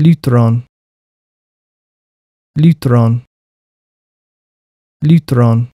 Lutron Lutron Lutron